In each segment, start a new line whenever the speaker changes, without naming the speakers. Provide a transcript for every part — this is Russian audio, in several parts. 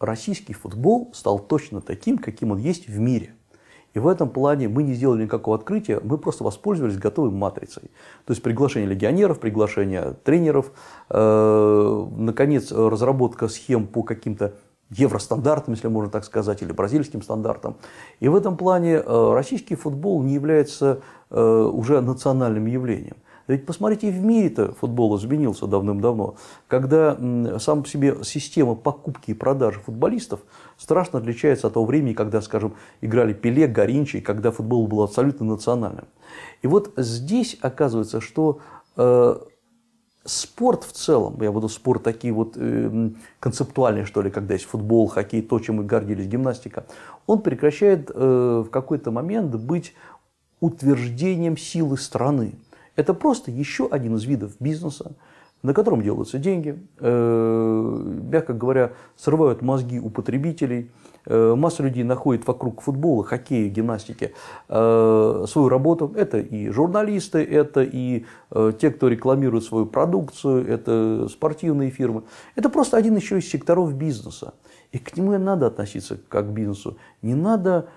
российский футбол стал точно таким, каким он есть в мире. И в этом плане мы не сделали никакого открытия, мы просто воспользовались готовой матрицей. То есть приглашение легионеров, приглашение тренеров, э, наконец, разработка схем по каким-то евростандартам, если можно так сказать, или бразильским стандартам. И в этом плане э, российский футбол не является э, уже национальным явлением. Ведь посмотрите, в мире-то футбол изменился давным-давно, когда сам по себе система покупки и продажи футболистов страшно отличается от того времени, когда, скажем, играли Пеле, Горинчи, когда футбол был абсолютно национальным. И вот здесь оказывается, что э, спорт в целом, я буду спорт такие вот э, концептуальные, что ли, когда есть футбол, хоккей, то, чем мы гордились, гимнастика, он прекращает э, в какой-то момент быть утверждением силы страны. Это просто еще один из видов бизнеса, на котором делаются деньги, э, мягко говоря, срывают мозги у потребителей. Э, масса людей находит вокруг футбола, хоккея, гимнастики э, свою работу. Это и журналисты, это и те, кто рекламирует свою продукцию, это спортивные фирмы. Это просто один еще из секторов бизнеса. И к нему и надо относиться как к бизнесу. Не надо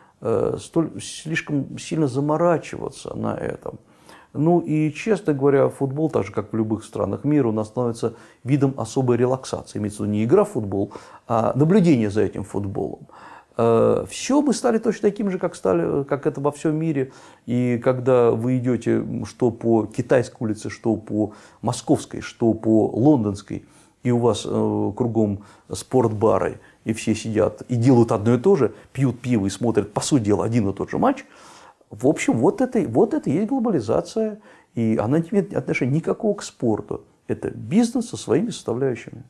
столь, слишком сильно заморачиваться на этом – ну и, честно говоря, футбол, так же как в любых странах мира, у нас становится видом особой релаксации. Имеется в виду не игра в футбол, а наблюдение за этим футболом. Э, все, мы стали точно таким же, как, стали, как это во всем мире. И когда вы идете что по китайской улице, что по московской, что по лондонской, и у вас э, кругом спортбары, и все сидят и делают одно и то же, пьют пиво и смотрят, по сути дела, один и тот же матч – в общем, вот это, вот это и есть глобализация, и она не имеет отношения никакого к спорту. Это бизнес со своими составляющими.